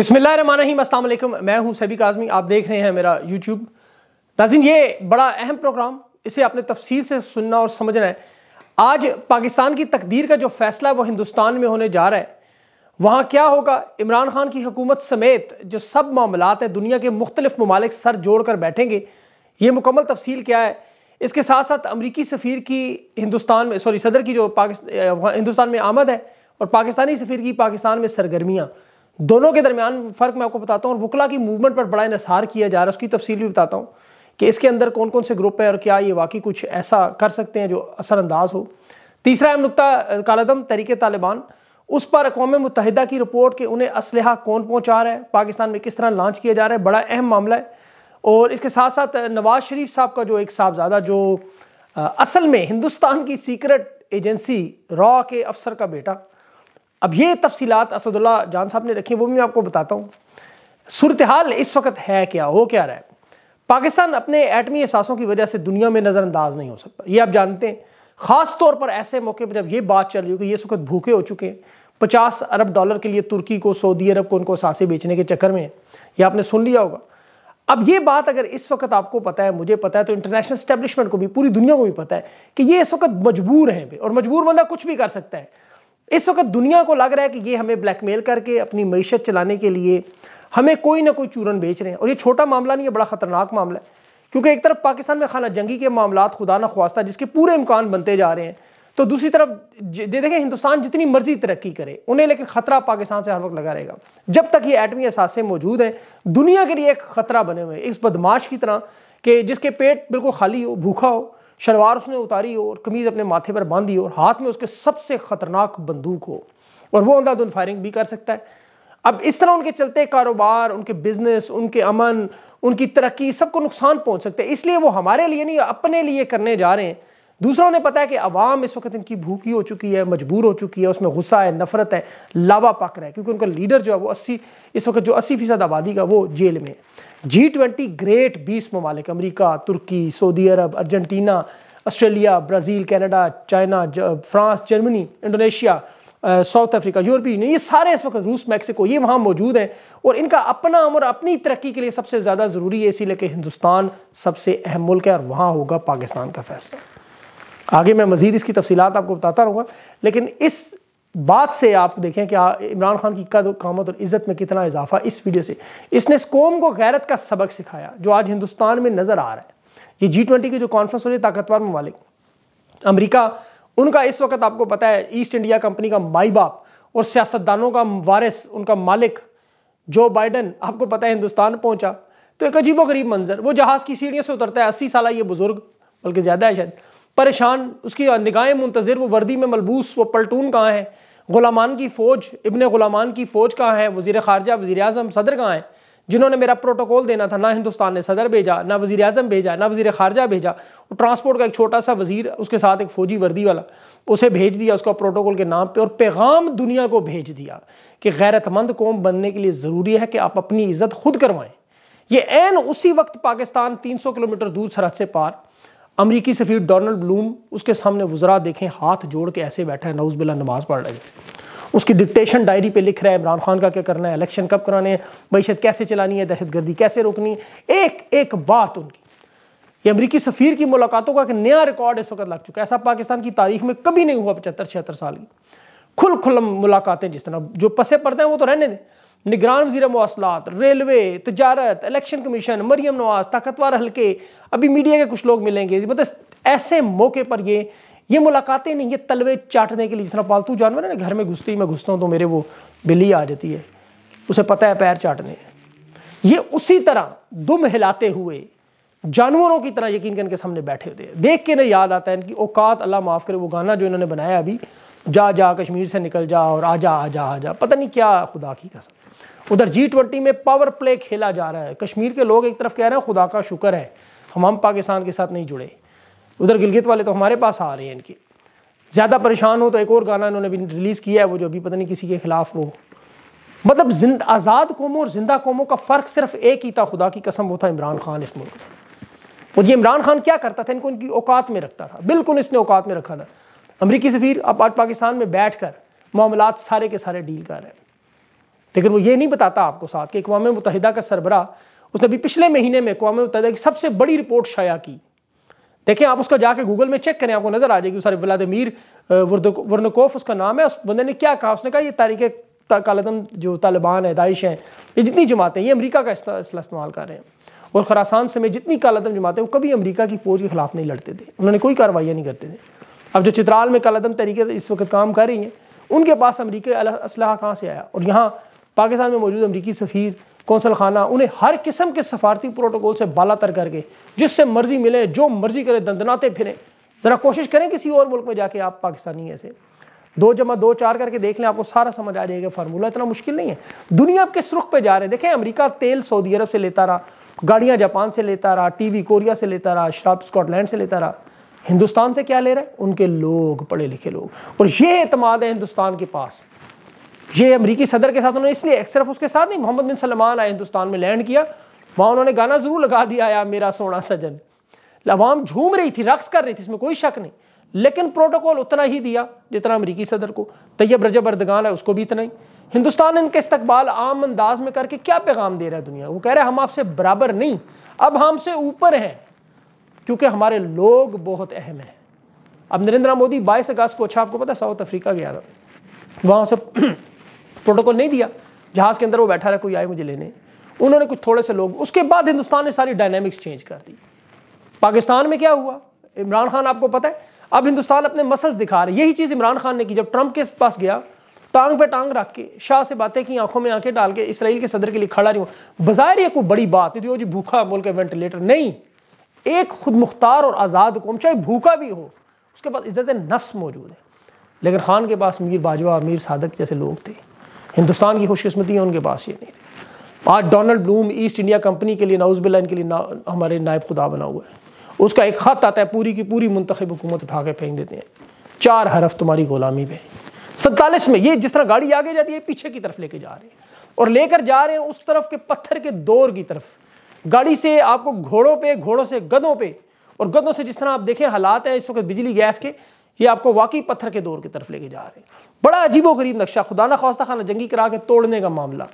अस्सलाम वालेकुम मैं हूं सभी आज़मी आप देख रहे हैं मेरा यूट्यूब नाजिन ये बड़ा अहम प्रोग्राम इसे आपने तफसील से सुनना और समझना है आज पाकिस्तान की तकदीर का जो फैसला वो हिंदुस्तान में होने जा रहा है वहाँ क्या होगा इमरान खान की हुकूमत समेत जो सब मामला हैं दुनिया के मुख्तलिफ ममालिक सर जोड़ कर बैठेंगे ये मुकम्मल तफसील क्या है इसके साथ साथ अमरीकी सफ़ीर की हिंदुस्तान में सॉरी सदर की जो पाकिस्तान हिंदुस्तान में आमद है और पाकिस्तानी सफ़ीर की पाकिस्तान में सरगर्मियाँ दोनों के दरमियान फ़र्क मैं आपको बताता हूँ और वकला की मूवमेंट पर बड़ा इसार किया जा रहा है उसकी तफसील भी बताता हूँ कि इसके अंदर कौन कौन से ग्रुप हैं और क्या ये वाकई कुछ ऐसा कर सकते हैं जो असरअंदाज हो तीसरा अहम नुकता कालदम तरीके तालिबान उस पर अकोम मुतहदा की रिपोर्ट कि उन्हें असलहा कौन पहुँचा रहा है पाकिस्तान में किस तरह लॉन्च किया जा रहा है बड़ा अहम मामला है और इसके साथ साथ नवाज़ शरीफ साहब का जो एक साहबजादा जो असल में हिंदुस्तान की सीक्रेट एजेंसी रॉ के अफसर का बेटा अब ये तफसीलात असदुल्ला जान साहब ने रखी वो भी मैं आपको बताता हूँ सूरत हाल इस वक्त है क्या हो क्या रहा है पाकिस्तान अपने एटमी असासों की वजह से दुनिया में नज़रअंदाज नहीं हो सकता ये आप जानते हैं ख़ास तौर पर ऐसे मौके पर जब ये बात चल रही हो कि ये सुखद भूखे हो चुके हैं पचास अरब डॉलर के लिए तुर्की को सऊदी अरब को उनको सांसें बेचने के चक्कर में ये आपने सुन लिया होगा अब ये बात अगर इस वक्त आपको पता है मुझे पता है तो इंटरनेशनल स्टैब्लिशमेंट को भी पूरी दुनिया को भी पता है कि ये इस वक्त मजबूर हैं और मजबूर बंदा कुछ भी कर सकता है इस वक्त दुनिया को लग रहा है कि ये हमें ब्लैकमेल करके अपनी मीशत चलाने के लिए हमें कोई ना कोई चूरन बेच रहे हैं और ये छोटा मामला नहीं है बड़ा ख़तरनाक मामला है क्योंकि एक तरफ पाकिस्तान में खाना जंगी के मामला खुदा न ख्वास्ता जिसके पूरे इम्कान बनते जा रहे हैं तो दूसरी तरफ दे देखें हिंदुस्तान जितनी मर्जी तरक्की करे उन्हें लेकिन ख़तरा पाकिस्तान से हर वक्त लगा रहेगा जब तक ये एटमी असासे मौजूद हैं दुनिया के लिए एक ख़तरा बने हुए इस बदमाश की तरह कि जिसके पेट बिल्कुल खाली हो भूखा हो शलवार उसने उतारी और कमीज़ अपने माथे पर बांधी और हाथ में उसके सबसे ख़तरनाक बंदूक हो और वो अंधाधुन फायरिंग भी कर सकता है अब इस तरह उनके चलते कारोबार उनके बिजनेस उनके अमन उनकी तरक्की सबको नुकसान पहुंच सकते हैं इसलिए वो हमारे लिए नहीं अपने लिए करने जा रहे हैं दूसरा उन्हें पता है कि अवाम इस वक्त इनकी भूखी हो चुकी है मजबूर हो चुकी है उसमें गुस्सा है नफरत है लावा पक रहा है क्योंकि उनका लीडर जो है वो अस्सी इस वक्त जो अस्सी फीसद आबादी का वो जेल में है जी ट्वेंटी ग्रेट बीस ममालिक अमरीका तुर्की सऊदी अरब Argentina Australia Brazil Canada China France Germany Indonesia South Africa यूरोपीय यूनियन ये सारे इस वक्त रूस मैक्सिको ये वहाँ मौजूद हैं और इनका अपना और अपनी तरक्की के लिए सबसे ज़्यादा ज़रूरी है इसीलिए कि हिंदुस्तान सबसे अहम मुल्क है और वहाँ होगा पाकिस्तान का फैसला आगे मैं मज़ीद इसकी तफसीत आपको बताता रहूँगा लेकिन इस बात से आप देखें कि इमरान खान की कद कामत और इज़्ज़त में कितना इजाफा इस वीडियो से इसने इस कौम को गैरत का सबक सिखाया जो आज हिंदुस्तान में नज़र आ रहा है ये जी ट्वेंटी की जो कॉन्फ्रेंस हो रही है ताकतवर ममालिक अमरीका उनका इस वक्त आपको पता है ईस्ट इंडिया कंपनी का माई बाप और सियासतदानों का वारिस उनका मालिक जो बाइडन आपको पता है हिंदुस्तान पहुंचा तो एक अजीबो गरीब मंजर वो जहाज़ की सीढ़ियों से उतरता है अस्सी साल ये बुज़ुर्ग बल्कि ज़्यादा है शायद परेशान उसकी निगाहें मुंतजर वो वर्दी में मलबूस वो पलटून कहाँ है गुलामान की फ़ौज इबन गुलामान की फ़ौज कहाँ है वज़ी ख़ारजा वज़ी अजम सदर कहाँ हैं जिन्होंने मेरा प्रोटोकॉल देना था ना हिंदुस्तान ने सदर भेजा ना वज़ी अजम भेजा ना वज़ी ख़ारजा भेजा और ट्रांसपोर्ट का एक छोटा सा वज़ीर उसके साथ एक फ़ौजी वर्दी वाला उसे भेज दिया उसका प्रोटोकॉल के नाम पे और पैगाम दुनिया को भेज दिया कि गैरतमंद कौम बनने के लिए ज़रूरी है कि आप अपनी इज़्ज़त खुद करवाएँ ये एन उसी वक्त पाकिस्तान तीन सौ किलोमीटर दूर सरहद से पार अमरीकी सफ़ीर डोनल्ड ब्लूम उसके सामने वजरा देखें हाथ जोड़ के ऐसे बैठा है नौज बिल्ला नमाज पढ़ रहे उसकी डिक्टेशन डायरी पे लिख रहा है इमरान खान का क्या करना है इलेक्शन कब कराने हैं मीशत कैसे चलानी है दहशत गर्दी कैसे रोकनी है एक एक बात उनकी ये अमरीकी सफ़ीर की मुलाकातों का एक नया रिकॉर्ड इस वक्त लग चुका है ऐसा पाकिस्तान की तारीख में कभी नहीं हुआ पचहत्तर छिहत्तर साल की खुल खुल मुलाकातें जिस तरह जो पसे पड़ते हैं वो तो रहने दें निगरान वजी मौसलात रेलवे तजारत इलेक्शन कमीशन मरीम नवाज ताकतवर हल्के अभी मीडिया के कुछ लोग मिलेंगे मतलब ऐसे मौके पर ये ये मुलाकातें नहीं ये तलवे चाटने के लिए जिस तरह पालतू जानवर है ना घर में घुसती मैं घुसता हूँ तो मेरे वो बिल्ली आ जाती है उसे पता है पैर चाटने ये उसी तरह दुम हिलाते हुए जानवरों की तरह यकीन करके सामने बैठे होते हैं देख के ना याद आता है इनकी औकात अल्लाह माफ़ करे वो गाना जो इन्होंने बनाया अभी जा जा कश्मीर से निकल जा और आ जा आ जा आ जा पता नहीं क्या खुदा की कसम उधर जी ट्वेंटी में पावर प्ले खेला जा रहा है कश्मीर के लोग एक तरफ कह रहे हैं खुदा का शुक्र है हम हम पाकिस्तान के साथ नहीं जुड़े उधर गिलगित वाले तो हमारे पास आ रहे हैं इनके ज़्यादा परेशान हो तो एक और गाना इन्होंने भी रिलीज़ किया है वो जो अभी पता नहीं किसी के ख़िलाफ़ वो मतलब जिंद आज़ाद कौमों और जिंदा कौमों का फ़र्क सिर्फ एक ही था खुदा की कसम वो था इमरान खान इस मुल्क और ये इमरान खान क्या करता था इनको इनकी औकात में रखता था बिल्कुल इसने औकात में रखा था अमरीकी सफ़ीर अब आज पाकिस्तान में बैठ कर मामला सारे के सारे डील कर रहे हैं लेकिन वो ये नहीं बताता आपको साथ कि अकवा मुतहदा का सरबरा उसने अभी पिछले महीने में अकवा मुतहदा की सबसे बड़ी रिपोर्ट शाया की देखें आप उसका जाके गूगल में चेक करें आपको नज़र आ जाएगी सर व्लादिमीर वर्नकोफ उसका नाम है उस बंदे ने क्या कहा उसने कहा ये तारीख कालदम जो तालिबान है दाइश हैं ये जितनी जमातें ये अमरीका का इसला इस्तेमाल कर रहे हैं और खरासान समेत जितनी कालदम जमातें वो कभी अमरीका की फ़ौज के खिलाफ नहीं लड़ते थे उन्होंने कोई कार्रवाइयाँ नहीं करते थे अब जो चित्राल में कालदम तरीके इस वक्त काम कर रही हैं उनके पास अमरीका असलाह कहाँ से आया और यहाँ पाकिस्तान में मौजूद अमरीकी सफ़ीर कौंसल खाना उन्हें हर किस्म के सफारती प्रोटोकॉल से बाला तर करके जिससे मर्जी मिले जो मर्जी करें दंदनाते फिरें ज़रा कोशिश करें किसी और मुल्क में जाके आप पाकिस्तानी ऐसे दो जमा दो चार करके देख लें आपको सारा समझ आ जाएगा फार्मूला इतना मुश्किल नहीं है दुनिया किस रुख पर जा रहे हैं देखें अमरीका तेल सऊदी अरब से लेता रहा गाड़ियाँ जापान से लेता रहा वी कोरिया से लेता रहा शराब स्कॉटलैंड से लेता रहा हिंदुस्तान से क्या ले रहा है उनके लोग पढ़े लिखे लोग और ये अतमाद है हिंदुस्तान के पास ये अमरीकी सदर के साथ उन्होंने इसलिए सिर्फ उसके साथ नहीं मोहम्मद बिन सलमान आए हिंदुस्तान में लैंड किया वहाँ उन्होंने गाना ज़रूर लगा दिया या मेरा सोना सजन लवाम झूम रही थी रक्स कर रही थी इसमें कोई शक नहीं लेकिन प्रोटोकॉल उतना ही दिया जितना अमरीकी सदर को तैयब रजब अरदगान है उसको भी इतना ही हिंदुस्तान इनके इस्तबाल आम अंदाज में करके क्या पैगाम दे रहा है दुनिया वो कह रहे हैं हम आपसे बराबर नहीं अब हमसे ऊपर हैं क्योंकि हमारे लोग बहुत अहम हैं अब नरेंद्र मोदी बाईस अगस्त को अच्छा आपको पता साउथ अफ्रीका गया था वहाँ से प्रोटोकॉल नहीं दिया जहाज़ के अंदर वो बैठा रहा कोई आए मुझे लेने उन्होंने कुछ थोड़े से लोग उसके बाद हिंदुस्तान ने सारी डायनेमिक्स चेंज कर दी पाकिस्तान में क्या हुआ इमरान खान आपको पता है अब हिंदुस्तान अपने मसल्स दिखा रहे यही चीज़ इमरान खान ने की जब ट्रंप के पास गया टांग पे टांग रख के शाह से बातें की आंखों में आंखें डाल के इसराइल के सदर के लिए खड़ा रही हुआ बाज़ाहिर ये कोई बड़ी बात नहीं थी जी भूखा बोल के वेंटिलेटर नहीं एक खुद मुख्तार और आज़ाद कौम चाहे भूखा भी हो उसके पास इज्जत नफ्स मौजूद है लेकिन खान के पास मीर बाजवा मीर सादक जैसे लोग थे हिंदुस्तान की खुशकस्मती है उनके पास ये नहीं थी आज डोनाल्ड ब्लूम ईस्ट इंडिया कंपनी के लिए नाउजबिल्ला इनके लिए ना, हमारे नायब खुदा बना हुआ है उसका एक ख़त आता है पूरी की पूरी मुंतब हुकूमत उठा के फेंक देते हैं चार हरफ तुम्हारी गुलामी पे सत्तालीस में ये जिस तरह गाड़ी आगे जाती है पीछे की तरफ लेके जा रहे हैं और लेकर जा रहे हैं उस तरफ के पत्थर के दौर की तरफ गाड़ी से आपको घोड़ों पे घोड़ों से गदों पे और गदों से जिस तरह आप देखें हालात हैं इस वक्त बिजली गैस के ये आपको वाकई पत्थर के दौर की तरफ लेके जा रहे हैं बड़ा अजीबो गरीब नक्शा खुदा ना खौस्ता खाना जंगी करा के तोड़ने का मामला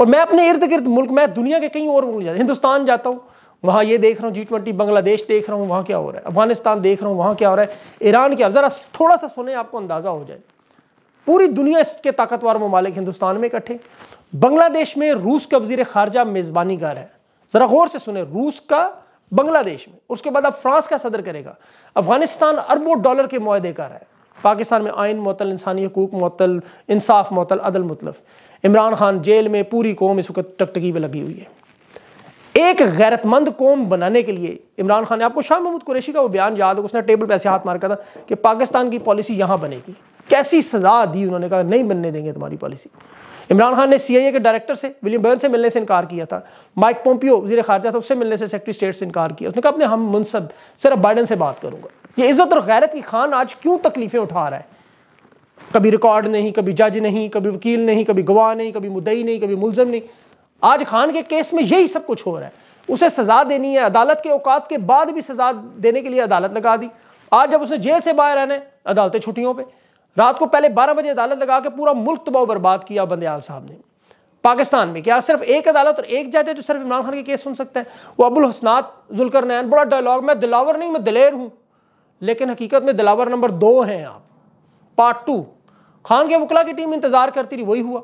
और मैं अपने इर्द गिर्द मुल्क मैं दुनिया के कहीं और मुल्क जाता हिंदुस्तान जाता हूँ वहाँ ये देख रहा हूँ जी ट्वेंटी बांग्लादेश देख रहा हूँ वहाँ क्या हो रहा है अफगानिस्तान देख रहा हूँ वहाँ क्या हो रहा है ईरान क्या ज़रा थोड़ा सा सुने आपको अंदाज़ा हो जाए पूरी दुनिया इसके ताकतवर ममालिक हिंदुस्तान में इकट्ठे बांग्लादेश में रूस का वजीर खारजा मेज़बानी कर है ज़रा गौर से सुने रूस का बांग्लादेश में उसके बाद अब फ्रांस का सदर करेगा अफगानिस्तान अरबों डॉलर के माहे का रहा है पाकिस्तान में आयन मतल इंसानी हकूक मतल इंसाफ मतल अदल मतलब इमरान खान जेल में पूरी कौम इस वक्त टकटकी पर लगी हुई है एक गैरतमंद कौम बनाने के लिए इमरान खान ने आपको शाह महमूद कुरैशी का वो बयान याद हो उसने टेबल पर ऐसे हाथ मार था कि पाकिस्तान की पॉलिसी यहाँ बनेगी कैसी सजा दी उन्होंने कहा नहीं बनने देंगे तुम्हारी पॉलिसी इमरान खान ने सीआईए के डायरेक्टर से विलियम बर्न से मिलने से इनकार किया था माइक पोम्पियो वजी खारजा था उससे मिलने से सेक्रेटरी स्टेट से इनकार किया उसने कहा अपने हम मुनसब सिर्फ बाइडन से बात करूंगा ये इज्जत और गैरत की खान आज क्यों तकलीफें उठा रहा है कभी रिकॉर्ड नहीं कभी जज नहीं कभी वकील नहीं कभी गवाह नहीं कभी मुदई नहीं कभी मुलजम नहीं आज खान के केस में यही सब कुछ हो रहा है उसे सज़ा देनी है अदालत के औकात के बाद भी सज़ा देने के लिए अदालत लगा दी आज जब उसे जेल से बाहर आना है अदालतें छुट्टियों पर रात को पहले बारह बजे अदालत लगा के पूरा मुल्क तबाह बर्बाद किया बंदयाल साहब ने पाकिस्तान में क्या सिर्फ एक अदालत और एक जज है जो सिर्फ इमरान खान के केस सुन सकता है वो अबुल हसनात जुलकर नैन बड़ा डायलॉग मैं दिलावर नहीं मैं दिलेर हूँ लेकिन हकीकत में दिलावर नंबर दो हैं आप पार्ट टू खान के वकला की टीम इंतजार करती रही वही हुआ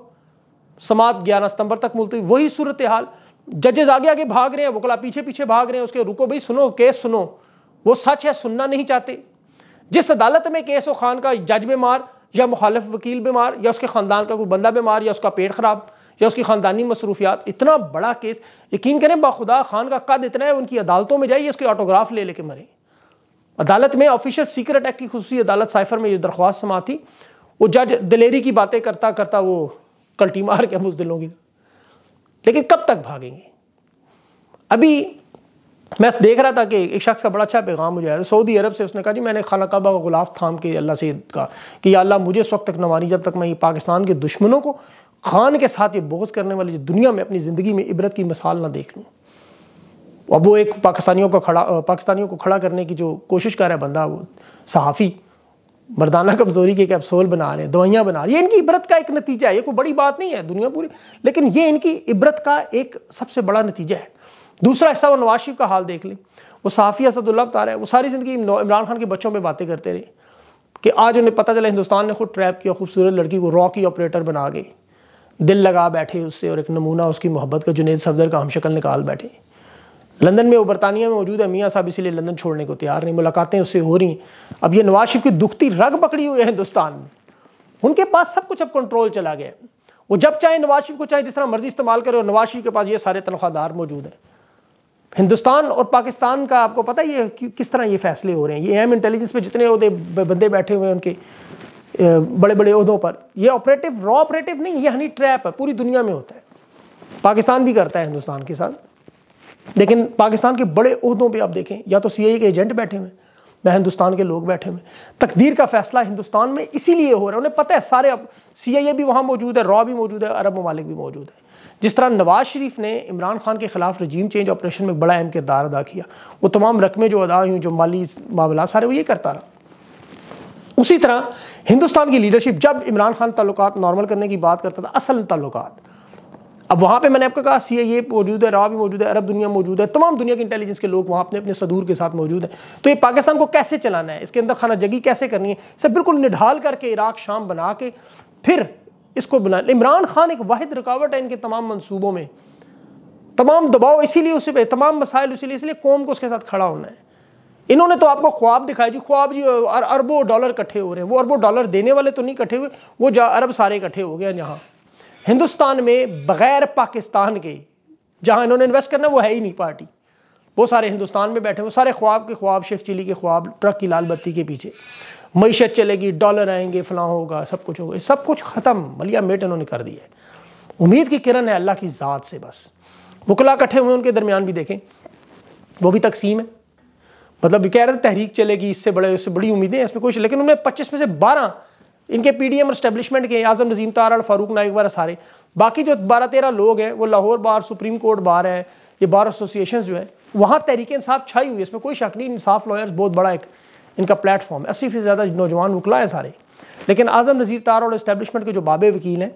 समात ग्यारह सितंबर तक मुलतवी वही सूरत हाल जजेज आगे आगे भाग रहे हैं वकला पीछे पीछे भाग रहे हैं उसके रुको भाई सुनो केस सुनो वो सच है सुनना नहीं चाहते जिस अदालत में केस व खान का जज बीमार या मुखालफ वकील बीमार या उसके ख़ानदान का कोई बंदा बीमार या उसका पेट ख़राब या उसकी ख़ानदानी मसरूफियात इतना बड़ा केस यकीन करें बाखुदा खान का कद इतना है उनकी अदालतों में जाइए उसके ऑटोग्राफ ले लेके मरे अदालत में ऑफिशियल सीक्रेट एक्ट की खसूसी अदालत साइफर में ये दरख्वास्त समा थी वो जज दलेरी की बातें करता करता वो कल्टी मार के बुजदिलों की लेकिन कब तक भागेंगे अभी मैं देख रहा था कि एक शख्स का बड़ा अच्छा पैगाम मुझे आया सऊदी अरब से उसने कहा जी मैंने खाना कबा का गुलाफ थाम के अल्लाह से कहा कि अल्लाह मुझे इस वक्त तक न मानी जब तक मैं ये पाकिस्तान के दुश्मनों को खान के साथ ये बोझ करने वाली दुनिया में अपनी ज़िंदगी में इबरत की मिसाल ना देख लूँ अब वो एक पाकिस्तानियों को खड़ा पाकिस्तानियों को खड़ा करने की जो कोशिश कर रहा है बंदा वो सहाफ़ी मर्दाना कमज़ोरी के कैप्सूल बना रहे हैं दवाइयाँ बना रहे हैं इनकी इबरत का एक नतीजा है ये कोई बड़ी बात नहीं है दुनिया पूरी लेकिन ये इनकी इबरत का एक सबसे बड़ा नतीजा है दूसरा हिस्सा वो नवाज शरीफ का हाल देख लें वो साफ़ी असदुल्ला बता रहे हैं वो सारी ज़िंदगी इमरान खान के बच्चों में बातें करते रहे कि आज उन्हें पता चला हिंदुस्तान ने खुद ट्रैप किया खूबसूरत लड़की को रॉ की ऑपरेटर बना गई दिल लगा बैठे उससे और एक नमूना उसकी मोहब्बत का जुनेद सफदर का हम शक्ल निकाल बैठे लंदन में वो बरतानिया में मौजूद है मियाँ साहब इसीलिए लंदन छोड़ने को तैयार नहीं मुलाकातें उससे हो रही अब ये नवाज शरीफ की दुखती रग पकड़ी हुई है हिंदुस्तान में उनके पास सब कुछ अब कंट्रोल चला गया वो जब चाहे नवाज शरीफ को चाहे जिस तरह मर्जी इस्तेमाल करे और नवाज शरीफ के पास ये सारे तनख्वाहदार मौजूद हैं हिंदुस्तान और पाकिस्तान का आपको पता है ये किस तरह ये फैसले हो रहे हैं ये एम इंटेलिजेंस पे जितने उहदे बंदे बैठे हुए हैं उनके बड़े बड़े उहदों पर ये ऑपरेटिव रॉ ऑपरेटिव नहीं ये हनी ट्रैप है पूरी दुनिया में होता है पाकिस्तान भी करता है हिंदुस्तान के साथ लेकिन पाकिस्तान के बड़े अहदों पर आप देखें या तो सी के एजेंट बैठे हुए या हिंदुस्तान के लोग बैठे हुए तकदीर का फैसला हिंदुस्तान में इसीलिए हो रहा है उन्हें पता है सारे अब सी भी वहाँ मौजूद है रॉ भी मौजूद है अरब ममालिक भी मौजूद है जिस तरह नवाज शरीफ ने इमरान खान के खिलाफ रजीम चेंज ऑपरेशन में बड़ा अहम किरदार अदा किया वो तमाम रकमें जो अदा हुई जो माली मामला सारे वो ये करता रहा उसी तरह हिंदुस्तान की लीडरशिप जब इमरान खान ताल्लुक नॉर्मल करने की बात करता था असल ताल्लुक अब वहाँ पे मैंने आपका कहा सी ये मौजूद है रॉ भी मौजूद है अरब दुनिया मौजूद है तमाम दुनिया के इंटेलिजेंस के लोग वहाँ अपने अपने सदूर के साथ मौजूद हैं तो ये पाकिस्तान को कैसे चलाना है इसके अंदर खाना जगी कैसे करनी है सब बिल्कुल निढाल करके इराक शाम बना के फिर इसको बना इमरान खान एक वाद रुकावट है इनके तमाम मनसूबों में तमाम दबाव इसीलिए उसी पर तमाम मसाइल इसीलिए इसलिए कौम को उसके साथ खड़ा होना है इन्होंने तो आपको ख्वाब दिखाया जी ख्वाब जी अरबों डॉलर इकट्ठे हो रहे हैं वो अरबों डॉलर देने वाले तो नहीं इकट्ठे हुए वो अरब सारे इकट्ठे हो गए यहाँ हिंदुस्तान में बगैर पाकिस्तान के जहां इन्होंने इन्वेस्ट करना वो है ही नहीं पार्टी वो सारे हिंदुस्तान में बैठे वो सारे ख्वाब के ख्वाब शेख चिली के ख्वाब ट्रक की लाल बत्ती के पीछे मीशत चलेगी डॉलर आएंगे फलां होगा सब कुछ होगा सब कुछ ख़त्म मलिया मेट इन्होंने कर दिया है उम्मीद की किरण है अल्लाह की ज़ात से बस वकला इकट्ठे हुए उनके दरमियान भी देखें वो भी तकसीम है मतलब कह रहे थे तहरीक चलेगी इससे बड़े इससे बड़ी उम्मीदें हैं इसमें कुछ लेकिन उन्होंने पच्चीस में से बारह इनके पीडीएम एस्टेब्लिशमेंट के आजम नजीम तार फारूक नाइक वगैरह सारे बाकी जो बारह तेरह लोग हैं वो Lahore bar supreme court bar है ये बार एसोसिएशन जो है वहाँ तहरीक इंसाफ छाई हुई है इसमें कोई शक नहीं इंसाफ लॉयर्स बहुत बड़ा एक इनका प्लेटफॉर्म अस्सी से ज़्यादा नौजवान वकला है सारे लेकिन आजम नज़ीर तार और इस्टेबलिशमेंट के जो बाबे वकील हैं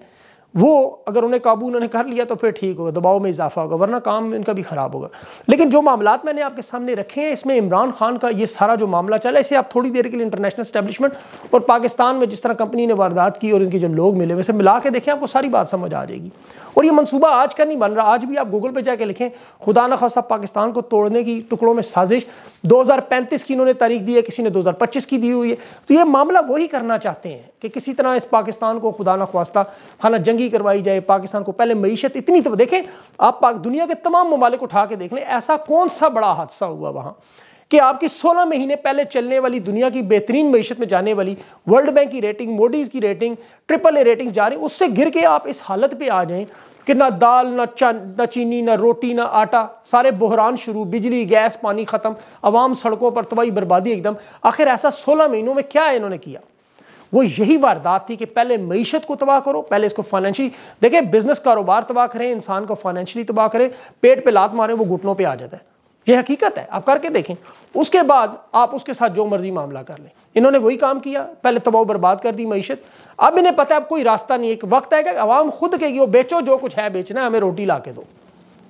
वो अगर उन्हें काबू उन्होंने कर लिया तो फिर ठीक होगा दबाव में इजाफा होगा वरना काम इनका भी ख़राब होगा लेकिन जो मामला मैंने आपके सामने रखे हैं इसमें इमरान खान का ये सारा जो मामला चला इसे आप थोड़ी देर के लिए इंटरनेशनल स्टैब्लिशमेंट और पाकिस्तान में जिस तरह कंपनी ने वारदात की और इनके जो लोग मिले वैसे मिला के देखें आपको सारी बात समझ आ जाएगी और ये मनसूबा आज का नहीं बन रहा आज भी आप गूगल पर जाकर लिखें खुदा न खासा पाकिस्तान को तोड़ने की टुकड़ों में साजिश 2035 की इन्होंने तारीख दी है किसी ने 2025 की दी हुई है तो ये मामला वही करना चाहते हैं कि किसी तरह इस पाकिस्तान को खुदा न खास्ता खाना जंगी करवाई जाए पाकिस्तान को पहले मीशत इतनी तो देखें आप पाक दुनिया के तमाम ममालिक उठा के देख लें ऐसा कौन सा बड़ा हादसा हुआ वहाँ कि आपकी 16 महीने पहले चलने वाली दुनिया की बेहतरीन मीशत में जाने वाली वर्ल्ड बैंक की रेटिंग मोडीज़ की रेटिंग ट्रिपल ए रेटिंग्स जा रही उससे गिर के आप इस हालत पे आ जाएं कि ना दाल ना चंद ना चीनी ना रोटी ना आटा सारे बहरान शुरू बिजली गैस पानी ख़त्म आवाम सड़कों पर तबाही बर्बादी एकदम आखिर ऐसा सोलह महीनों में क्या इन्होंने किया वो यही वारदात थी कि पहले मीशत को तबाह करो पहले इसको फाइनेंशियली देखिए बिजनेस कारोबार तबाह करें इंसान को फाइनेंशियली तबाह करें पेट पे लात मारें वो घुटनों पे आ जाता है ये हकीकत है आप करके देखें उसके बाद आप उसके साथ जो मर्जी मामला कर लें इन्होंने वही काम किया पहले तबाह बर्बाद कर दी मीशत अब इन्हें पता है अब कोई रास्ता नहीं एक वक्त आएगा आवाम खुद कहेगी वो बेचो जो कुछ है बेचना है हमें रोटी ला के दो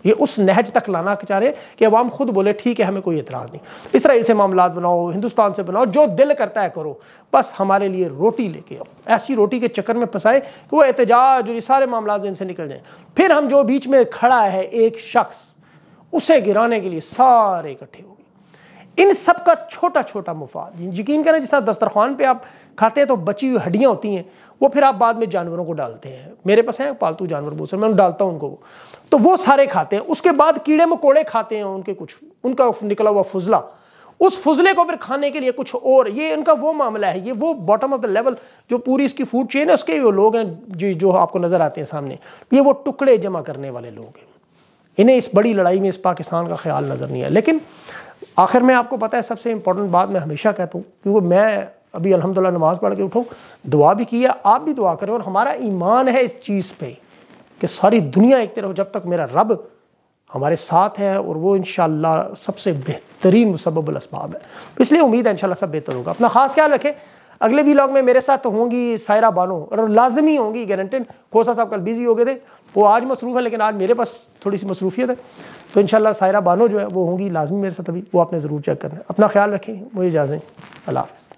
ये उस नहज तक लाना चाह रहे कि अवाम खुद बोले ठीक है हमें कोई एतराज़ नहीं इसराइल से मामला बनाओ हिंदुस्तान से बनाओ जो दिल करता है करो बस हमारे लिए रोटी लेके आओ ऐसी रोटी के चक्कर में फंसाए कि वो एहतजाज और ये सारे मामला इनसे निकल जाएं फिर हम जो बीच में खड़ा है एक शख्स उसे गिराने के लिए सारे इकट्ठे हो गए इन सब का छोटा छोटा मुफाद यकीन करें जिस तरह दस्तरखान पे आप खाते हैं तो बची हुई हड्डियाँ होती हैं वो फिर आप बाद में जानवरों को डालते हैं मेरे पास हैं पालतू जानवर बहुत सारे मैं डालता हूँ उनको तो वो सारे खाते हैं उसके बाद कीड़े मकोड़े खाते हैं उनके कुछ उनका निकला हुआ फजला उस फजले को फिर खाने के लिए कुछ और ये इनका वो मामला है ये वो बॉटम ऑफ द लेवल जो पूरी इसकी फूड चेन है उसके वो लोग हैं जो आपको नज़र आते हैं सामने ये वो टुकड़े जमा करने वाले लोग हैं इन्हें इस बड़ी लड़ाई में इस पाकिस्तान का ख्याल नज़र नहीं है लेकिन आखिर में आपको पता है सबसे इंपॉर्टेंट बात मैं हमेशा कहता हूँ क्योंकि मैं अभी अलहमदिल्ला नमाज़ पढ़ के उठूँ दुआ भी की है आप भी दुआ करें और हमारा ईमान है इस चीज़ पर कि सारी दुनिया एक तरफ जब तक मेरा रब हमारे साथ है और वो इन सबसे बेहतरीन मुसबल इसबाब है तो इसलिए उम्मीद है इन सब बेहतर होगा अपना खास ख्याल रखें अगले लॉग में मेरे साथ तो होंगी सायरा बानो और लाजमी होंगी गारंटेड खोसा साहब कल बिजी हो गए थे वो आज मसरूफ़ है लेकिन आज मेरे पास थोड़ी सी मसरूफियत है तो इन सायरा बानो जो है वो होंगी लाजमी मेरे साथ अभी वो आपने ज़रूर चेक करना है अपना ख्याल रखें वो इजाज़ें अल्लाह हाफ़